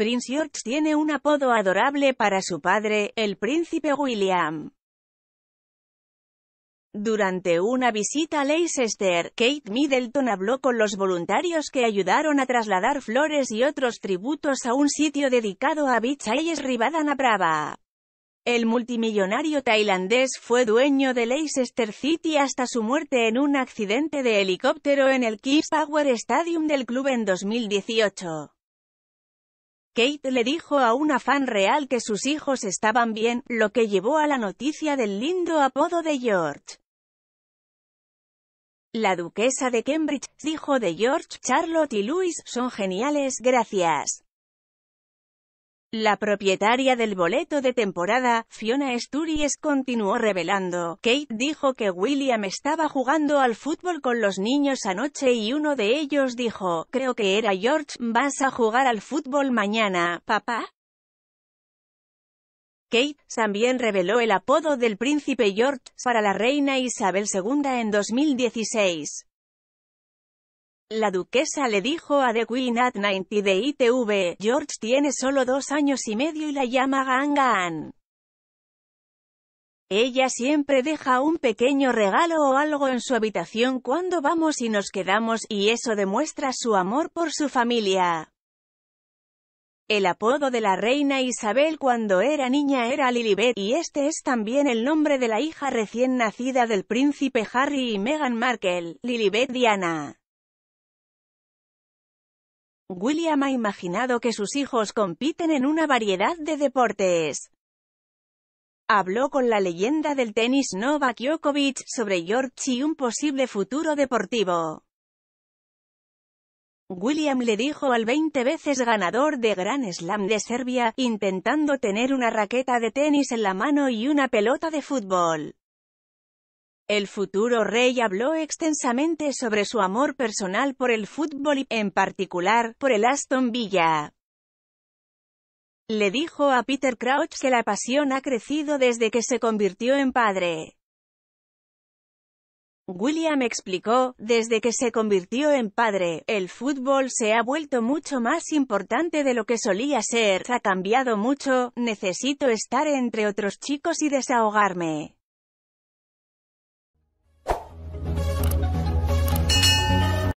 Prince George tiene un apodo adorable para su padre, el príncipe William. Durante una visita a Leicester, Kate Middleton habló con los voluntarios que ayudaron a trasladar flores y otros tributos a un sitio dedicado a Rivadana Prava. El multimillonario tailandés fue dueño de Leicester City hasta su muerte en un accidente de helicóptero en el Kings Power Stadium del club en 2018. Kate le dijo a una fan real que sus hijos estaban bien, lo que llevó a la noticia del lindo apodo de George. La duquesa de Cambridge, dijo de George, Charlotte y Louis, son geniales, gracias. La propietaria del boleto de temporada, Fiona Sturies, continuó revelando. Kate dijo que William estaba jugando al fútbol con los niños anoche y uno de ellos dijo, creo que era George, vas a jugar al fútbol mañana, papá. Kate también reveló el apodo del príncipe George para la reina Isabel II en 2016. La duquesa le dijo a The Queen at 90 de ITV, George tiene solo dos años y medio y la llama Gangan. Ella siempre deja un pequeño regalo o algo en su habitación cuando vamos y nos quedamos, y eso demuestra su amor por su familia. El apodo de la reina Isabel cuando era niña era Lilibet, y este es también el nombre de la hija recién nacida del príncipe Harry y Meghan Markle, Lilibet Diana. William ha imaginado que sus hijos compiten en una variedad de deportes. Habló con la leyenda del tenis Novak Djokovic sobre George y un posible futuro deportivo. William le dijo al 20 veces ganador de Gran Slam de Serbia, intentando tener una raqueta de tenis en la mano y una pelota de fútbol. El futuro rey habló extensamente sobre su amor personal por el fútbol y, en particular, por el Aston Villa. Le dijo a Peter Crouch que la pasión ha crecido desde que se convirtió en padre. William explicó, desde que se convirtió en padre, el fútbol se ha vuelto mucho más importante de lo que solía ser, ha cambiado mucho, necesito estar entre otros chicos y desahogarme.